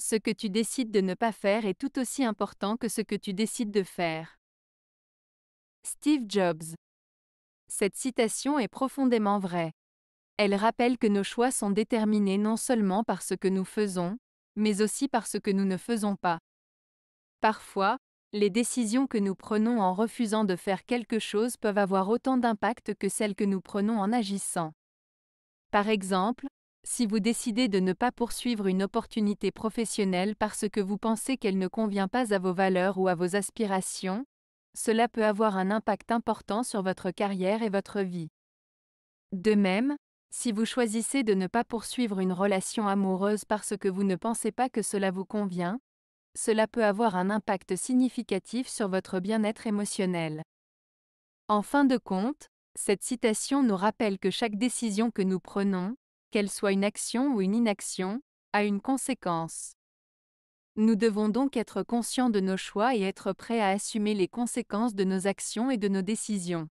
ce que tu décides de ne pas faire est tout aussi important que ce que tu décides de faire. Steve Jobs. Cette citation est profondément vraie. Elle rappelle que nos choix sont déterminés non seulement par ce que nous faisons, mais aussi par ce que nous ne faisons pas. Parfois, les décisions que nous prenons en refusant de faire quelque chose peuvent avoir autant d'impact que celles que nous prenons en agissant. Par exemple, si vous décidez de ne pas poursuivre une opportunité professionnelle parce que vous pensez qu'elle ne convient pas à vos valeurs ou à vos aspirations, cela peut avoir un impact important sur votre carrière et votre vie. De même, si vous choisissez de ne pas poursuivre une relation amoureuse parce que vous ne pensez pas que cela vous convient, cela peut avoir un impact significatif sur votre bien-être émotionnel. En fin de compte, cette citation nous rappelle que chaque décision que nous prenons, qu'elle soit une action ou une inaction, a une conséquence. Nous devons donc être conscients de nos choix et être prêts à assumer les conséquences de nos actions et de nos décisions.